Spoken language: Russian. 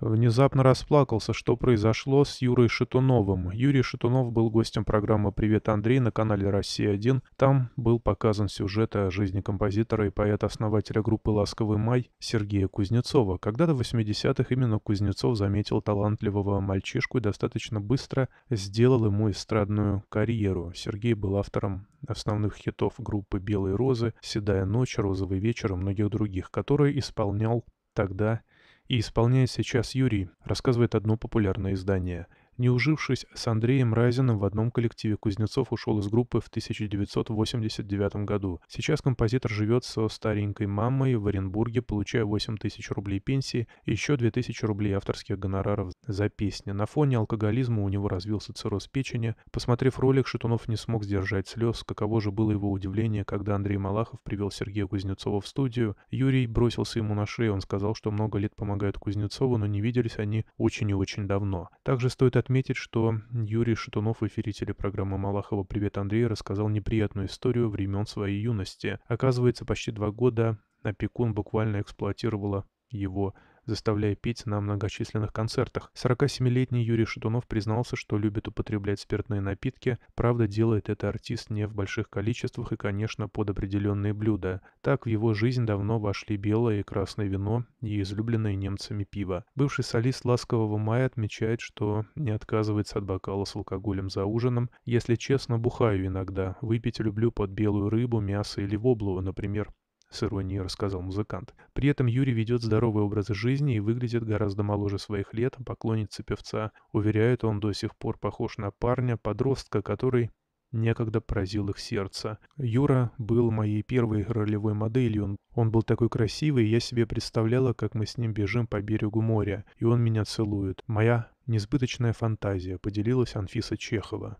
Внезапно расплакался, что произошло с Юрой Шатуновым. Юрий Шатунов был гостем программы «Привет, Андрей» на канале «Россия-1». Там был показан сюжет о жизни композитора и поэта-основателя группы «Ласковый май» Сергея Кузнецова. Когда-то в 80-х именно Кузнецов заметил талантливого мальчишку и достаточно быстро сделал ему эстрадную карьеру. Сергей был автором основных хитов группы «Белые розы», «Седая ночь», «Розовый вечер» и многих других, которые исполнял тогда и исполняет сейчас Юрий, рассказывает одно популярное издание. Не ужившись с Андреем Разиным в одном коллективе, Кузнецов ушел из группы в 1989 году. Сейчас композитор живет со старенькой мамой в Оренбурге, получая 8 тысяч рублей пенсии и еще 2 тысячи рублей авторских гонораров за песни. На фоне алкоголизма у него развился цирроз печени. Посмотрев ролик, Шатунов не смог сдержать слез. Каково же было его удивление, когда Андрей Малахов привел Сергея Кузнецова в студию. Юрий бросился ему на шею. Он сказал, что много лет помогает Кузнецову, но не виделись они очень и очень давно. Также стоит отметить, отметить, что Юрий Шатунов в эфире телепрограммы Малахова «Привет, Андрей» рассказал неприятную историю времен своей юности. Оказывается, почти два года опекун буквально эксплуатировала его заставляя петь на многочисленных концертах. 47-летний Юрий Шатунов признался, что любит употреблять спиртные напитки, правда делает это артист не в больших количествах и, конечно, под определенные блюда. Так в его жизнь давно вошли белое и красное вино и излюбленное немцами пиво. Бывший солист «Ласкового мая» отмечает, что не отказывается от бокала с алкоголем за ужином. «Если честно, бухаю иногда. Выпить люблю под белую рыбу, мясо или воблу, например, — с иронией рассказал музыкант. При этом Юрий ведет здоровый образ жизни и выглядит гораздо моложе своих лет, поклонница певца. Уверяет, он до сих пор похож на парня, подростка, который некогда поразил их сердце. Юра был моей первой ролевой моделью. Он был такой красивый, я себе представляла, как мы с ним бежим по берегу моря, и он меня целует. Моя несбыточная фантазия, поделилась Анфиса Чехова.